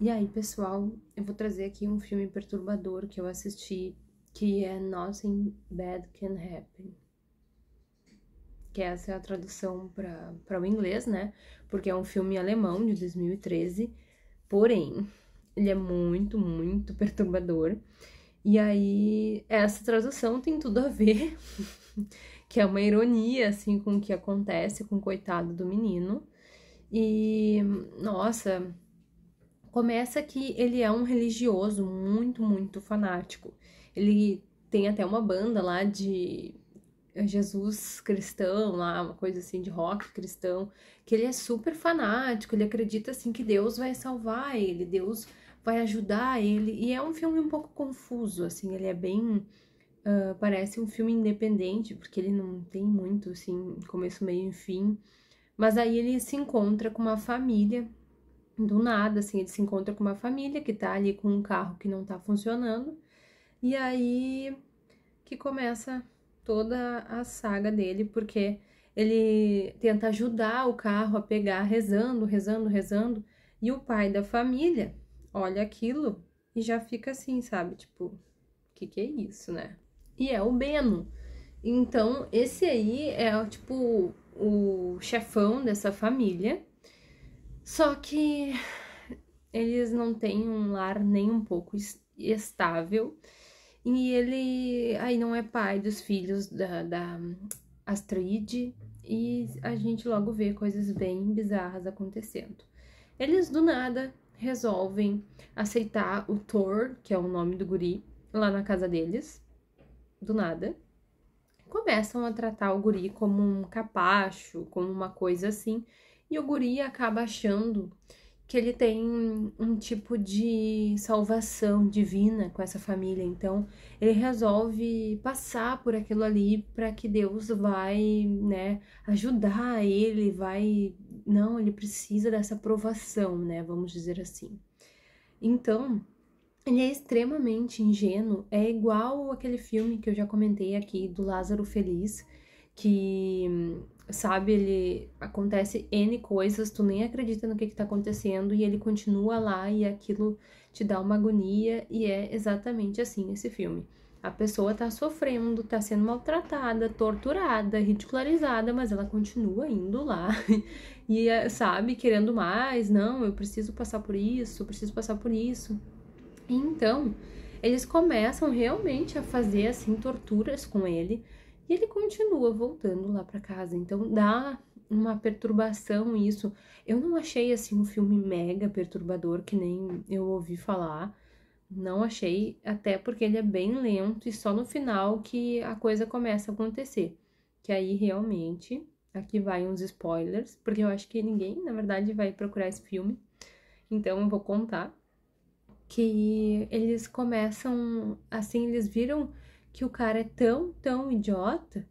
E aí, pessoal, eu vou trazer aqui um filme perturbador que eu assisti, que é Nothing Bad Can Happen. Que essa é a tradução para o inglês, né? Porque é um filme alemão de 2013. Porém, ele é muito, muito perturbador. E aí, essa tradução tem tudo a ver, que é uma ironia, assim, com o que acontece com o coitado do menino. E, nossa, Começa que ele é um religioso muito, muito fanático. Ele tem até uma banda lá de Jesus cristão, lá, uma coisa assim de rock cristão, que ele é super fanático, ele acredita assim que Deus vai salvar ele, Deus vai ajudar ele. E é um filme um pouco confuso, assim, ele é bem. Uh, parece um filme independente, porque ele não tem muito, assim, começo, meio e fim. Mas aí ele se encontra com uma família do nada, assim, ele se encontra com uma família que tá ali com um carro que não tá funcionando, e aí que começa toda a saga dele, porque ele tenta ajudar o carro a pegar, rezando, rezando, rezando, e o pai da família olha aquilo e já fica assim, sabe? Tipo, o que que é isso, né? E é o Beno. Então, esse aí é, tipo, o chefão dessa família, só que eles não têm um lar nem um pouco estável. E ele aí não é pai dos filhos da, da Astrid. E a gente logo vê coisas bem bizarras acontecendo. Eles do nada resolvem aceitar o Thor, que é o nome do guri, lá na casa deles. Do nada. Começam a tratar o guri como um capacho, como uma coisa assim e o guri acaba achando que ele tem um tipo de salvação divina com essa família. Então, ele resolve passar por aquilo ali para que Deus vai, né, ajudar ele, vai, não, ele precisa dessa aprovação, né, vamos dizer assim. Então, ele é extremamente ingênuo, é igual aquele filme que eu já comentei aqui do Lázaro Feliz, que, sabe, ele acontece N coisas, tu nem acredita no que, que tá acontecendo e ele continua lá e aquilo te dá uma agonia e é exatamente assim esse filme. A pessoa tá sofrendo, tá sendo maltratada, torturada, ridicularizada, mas ela continua indo lá e sabe, querendo mais, não, eu preciso passar por isso, eu preciso passar por isso. Então, eles começam realmente a fazer assim torturas com ele, e ele continua voltando lá para casa. Então dá uma perturbação isso. Eu não achei assim um filme mega perturbador que nem eu ouvi falar. Não achei, até porque ele é bem lento e só no final que a coisa começa a acontecer. Que aí realmente, aqui vai uns spoilers, porque eu acho que ninguém, na verdade, vai procurar esse filme. Então eu vou contar que eles começam assim, eles viram que o cara é tão, tão idiota,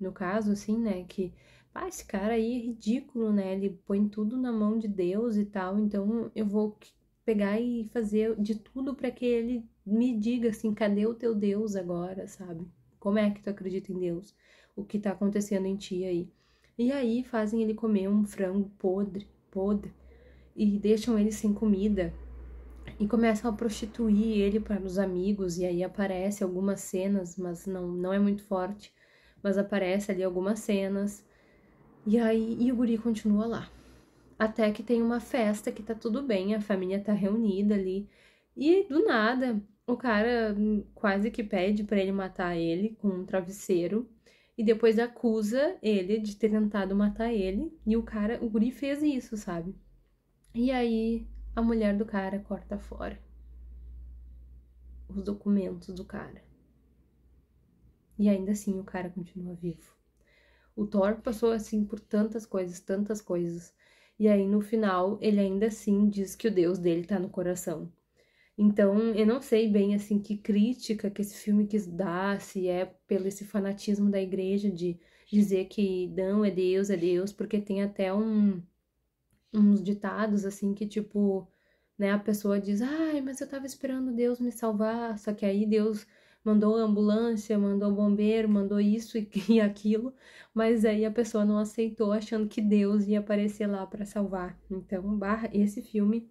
no caso, assim, né? Que, ah, esse cara aí é ridículo, né? Ele põe tudo na mão de Deus e tal, então eu vou pegar e fazer de tudo para que ele me diga, assim, cadê o teu Deus agora, sabe? Como é que tu acredita em Deus? O que tá acontecendo em ti aí? E aí fazem ele comer um frango podre, podre, e deixam ele sem comida e começam a prostituir ele para os amigos e aí aparece algumas cenas, mas não não é muito forte, mas aparece ali algumas cenas. E aí e o guri continua lá. Até que tem uma festa que tá tudo bem, a família tá reunida ali e do nada o cara quase que pede para ele matar ele com um travesseiro e depois acusa ele de ter tentado matar ele e o cara, o guri fez isso, sabe? E aí a mulher do cara corta fora os documentos do cara. E ainda assim o cara continua vivo. O Thor passou assim por tantas coisas, tantas coisas. E aí no final ele ainda assim diz que o Deus dele tá no coração. Então, eu não sei bem assim que crítica que esse filme quis dar, se é pelo esse fanatismo da igreja de dizer que não é Deus, é Deus, porque tem até um uns ditados assim que tipo, né, a pessoa diz: "Ai, mas eu tava esperando Deus me salvar", só que aí Deus mandou ambulância, mandou bombeiro, mandou isso e, e aquilo, mas aí a pessoa não aceitou achando que Deus ia aparecer lá para salvar. Então, barra, esse filme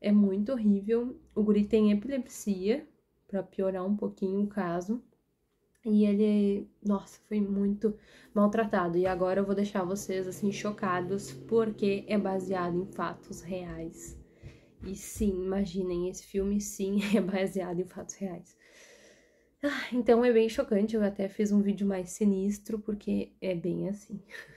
é muito horrível. O guri tem epilepsia, para piorar um pouquinho o caso. E ele, nossa, foi muito maltratado. E agora eu vou deixar vocês assim chocados porque é baseado em fatos reais. E sim, imaginem, esse filme sim é baseado em fatos reais. Ah, então é bem chocante, eu até fiz um vídeo mais sinistro porque é bem assim.